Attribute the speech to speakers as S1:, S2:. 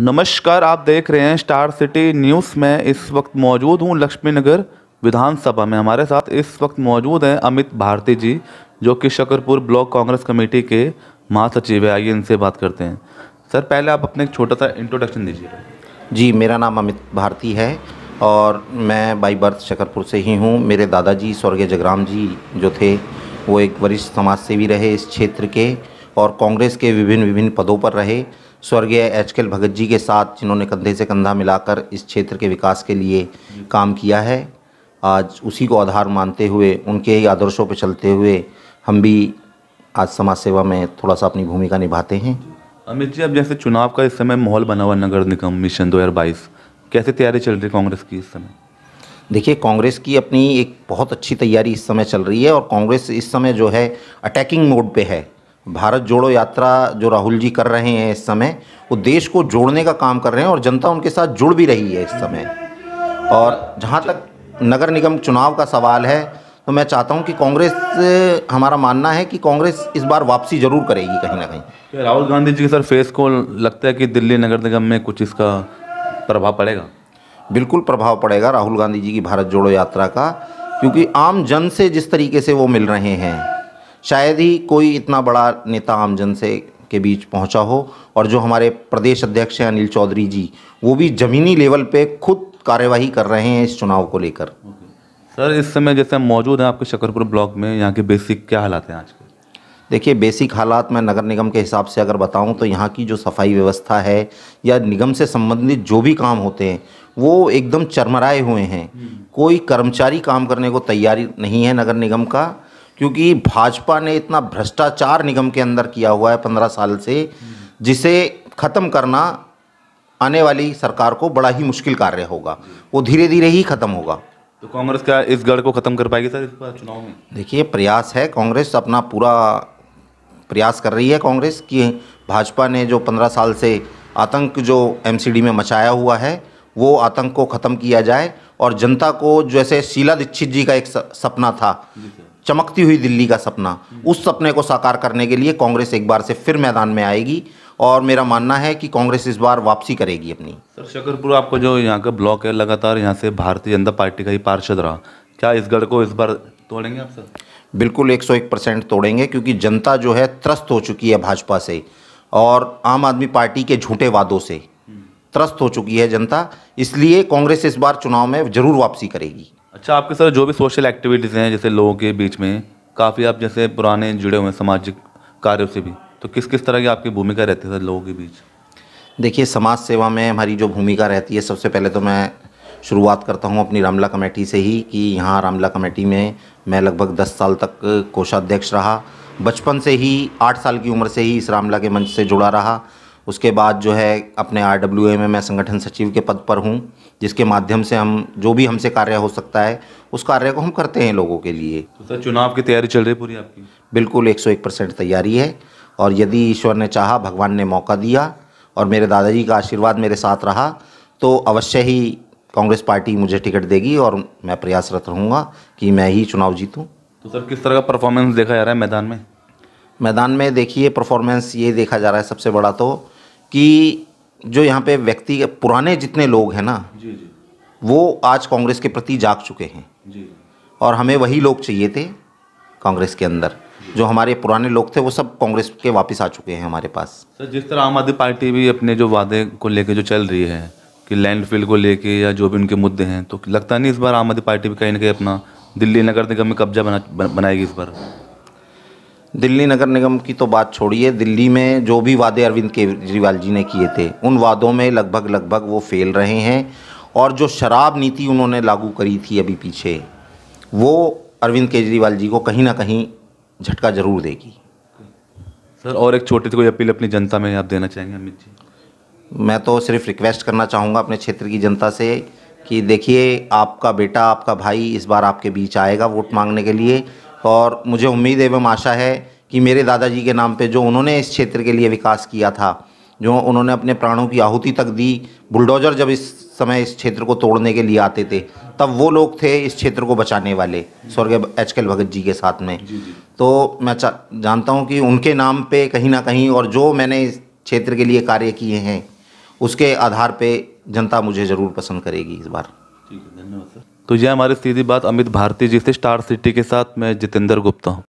S1: नमस्कार आप देख रहे हैं स्टार सिटी न्यूज़ में इस वक्त मौजूद हूँ लक्ष्मी नगर विधानसभा में हमारे साथ इस वक्त मौजूद हैं अमित भारती जी जो कि शकरपुर ब्लॉक कांग्रेस कमेटी के महासचिव है आइए इनसे बात करते हैं सर पहले आप अपने एक छोटा सा इंट्रोडक्शन दीजिए जी मेरा नाम अमित भारती है और मैं बाई बर्थ
S2: शकरपुर से ही हूँ मेरे दादाजी स्वर्गीय जगराम जी जो थे वो एक वरिष्ठ समाजसेवी रहे इस क्षेत्र के और कांग्रेस के विभिन्न विभिन्न पदों पर रहे स्वर्गीय एच के भगत जी के साथ जिन्होंने कंधे से कंधा मिलाकर इस क्षेत्र के विकास के लिए काम किया है आज उसी को आधार मानते हुए उनके ही आदर्शों पर चलते हुए हम भी आज समाज सेवा में थोड़ा सा अपनी भूमिका निभाते हैं
S1: अमित जी अब जैसे चुनाव का इस समय माहौल बना हुआ नगर निगम मिशन 2022 कैसे तैयारी चल रही है कांग्रेस की इस समय देखिए
S2: कांग्रेस की अपनी एक बहुत अच्छी तैयारी इस समय चल रही है और कांग्रेस इस समय जो है अटैकिंग मोड पे है भारत जोड़ो यात्रा जो राहुल जी कर रहे हैं इस समय वो देश को जोड़ने का काम कर रहे हैं और जनता उनके साथ जुड़ भी रही है इस समय और जहाँ तक नगर निगम चुनाव का सवाल है तो मैं चाहता हूँ कि कांग्रेस हमारा मानना है कि कांग्रेस
S1: इस बार वापसी जरूर करेगी कहीं ना कहीं तो राहुल गांधी जी के सर फेस को लगता है कि दिल्ली नगर निगम में कुछ इसका प्रभाव पड़ेगा
S2: बिल्कुल प्रभाव पड़ेगा राहुल गांधी जी की भारत जोड़ो यात्रा का क्योंकि आम जन से जिस तरीके से वो मिल रहे हैं शायद ही कोई इतना बड़ा नेता आम जन से के बीच पहुंचा हो और जो हमारे प्रदेश अध्यक्ष हैं अनिल चौधरी जी वो भी ज़मीनी लेवल पे खुद कार्यवाही कर रहे हैं इस चुनाव को लेकर
S1: सर इस समय जैसे हम मौजूद हैं आपके शकरपुर ब्लॉक में यहाँ के बेसिक क्या हालात हैं आज के
S2: देखिए बेसिक हालात मैं नगर निगम के हिसाब से अगर बताऊं तो यहाँ की जो सफाई व्यवस्था है या निगम से संबंधित जो भी काम होते हैं वो एकदम चरमराए हुए हैं हम्म। कोई कर्मचारी काम करने को तैयारी नहीं है नगर निगम का क्योंकि भाजपा ने इतना भ्रष्टाचार निगम के अंदर किया हुआ है पंद्रह साल से जिसे ख़त्म करना आने वाली सरकार को बड़ा ही मुश्किल कार्य होगा वो धीरे धीरे ही ख़त्म होगा तो
S1: कांग्रेस क्या इस गढ़ को ख़त्म कर पाएगी सर इस बार चुनाव में
S2: देखिए प्रयास है कांग्रेस अपना पूरा प्रयास कर रही है कांग्रेस कि भाजपा ने जो पंद्रह साल से आतंक जो एमसीडी में मचाया हुआ है वो आतंक को ख़त्म किया जाए और जनता को जैसे शीला दीक्षित जी का एक सपना था चमकती हुई दिल्ली का सपना उस सपने को साकार करने के लिए कांग्रेस एक बार से फिर मैदान में आएगी और मेरा मानना है कि कांग्रेस इस बार वापसी करेगी अपनी
S1: सर शकरपुर आपको जो यहाँ का ब्लॉक है लगातार यहाँ से भारतीय जनता पार्टी का ही पार्षद रहा क्या इस गढ़ को इस बार तोड़ेंगे आप सर बिल्कुल 101 परसेंट तोड़ेंगे क्योंकि
S2: जनता जो है त्रस्त हो चुकी है भाजपा से और आम आदमी पार्टी के झूठे वादों से हम्म। त्रस्त हो चुकी है जनता इसलिए कांग्रेस इस बार चुनाव में जरूर वापसी करेगी
S1: अच्छा आपके सर जो भी सोशल एक्टिविटीज़ हैं जैसे लोगों के बीच में काफ़ी आप जैसे पुराने जुड़े हुए हैं सामाजिक कार्यों से भी तो किस किस तरह की आपकी भूमिका रहती है सर लोगों के बीच देखिए समाज
S2: सेवा में हमारी जो भूमिका रहती है सबसे पहले तो मैं शुरुआत करता हूँ अपनी रामला कमेटी से ही कि यहाँ रामला कमेटी में मैं लगभग दस साल तक कोषाध्यक्ष रहा बचपन से ही आठ साल की उम्र से ही इस रामला के मंच से जुड़ा रहा उसके बाद जो है अपने आर डब्ल्यू ए में मैं संगठन सचिव के पद पर हूँ जिसके माध्यम से हम जो भी हमसे कार्य हो सकता है उस कार्य को हम करते हैं लोगों के लिए
S1: तो सर चुनाव की तैयारी चल रही पूरी आपकी बिल्कुल एक सौ एक
S2: परसेंट तैयारी है और यदि ईश्वर ने चाहा भगवान ने मौका दिया और मेरे दादाजी का आशीर्वाद मेरे साथ रहा तो अवश्य ही कांग्रेस पार्टी मुझे टिकट देगी और मैं प्रयासरत रहूँगा कि मैं ही चुनाव जीतूँ
S1: तो सर किस तरह का परफॉर्मेंस देखा जा रहा है मैदान में
S2: मैदान में देखिए परफॉर्मेंस ये देखा जा रहा है सबसे बड़ा तो कि जो यहाँ पे व्यक्ति पुराने जितने लोग हैं ना जी जी वो आज कांग्रेस के प्रति जाग चुके हैं जी और हमें वही लोग चाहिए थे कांग्रेस के अंदर जो हमारे पुराने लोग थे वो सब कांग्रेस के वापस आ चुके हैं हमारे पास
S1: सर जिस तरह आम आदमी पार्टी भी अपने जो वादे को लेकर जो चल रही है कि लैंडफिल को लेके या जो भी उनके मुद्दे हैं तो लगता नहीं इस बार आम आदमी पार्टी भी कहीं ना कहीं अपना दिल्ली नगर निगम में कब्जा बना बनाएगी इस बार दिल्ली
S2: नगर निगम की तो बात छोड़िए दिल्ली में जो भी वादे अरविंद केजरीवाल जी ने किए थे उन वादों में लगभग लगभग वो फेल रहे हैं और जो शराब नीति उन्होंने लागू करी थी अभी पीछे वो अरविंद केजरीवाल जी को कहीं ना कहीं झटका जरूर देगी
S1: सर और एक छोटी सी कोई अपील अपनी जनता में आप देना चाहेंगे अमित जी
S2: मैं तो सिर्फ रिक्वेस्ट करना चाहूँगा अपने क्षेत्र की जनता से कि देखिए आपका बेटा आपका भाई इस बार आपके बीच आएगा वोट मांगने के लिए और मुझे उम्मीद एवं आशा है कि मेरे दादाजी के नाम पे जो उन्होंने इस क्षेत्र के लिए विकास किया था जो उन्होंने अपने प्राणों की आहुति तक दी बुलडोजर जब इस समय इस क्षेत्र को तोड़ने के लिए आते थे तब वो लोग थे इस क्षेत्र को बचाने वाले स्वर्गीय एच के भगत जी के साथ में जी जी। तो मैं जानता हूँ कि उनके नाम पे कहीं ना कहीं और जो मैंने इस क्षेत्र के लिए कार्य किए हैं उसके आधार पे जनता मुझे ज़रूर पसंद करेगी इस बार ठीक है
S1: धन्यवाद सर तो यह हमारी सीधी बात अमित भारती जी से स्टार सिटी के साथ मैं जितेंद्र गुप्ता हूँ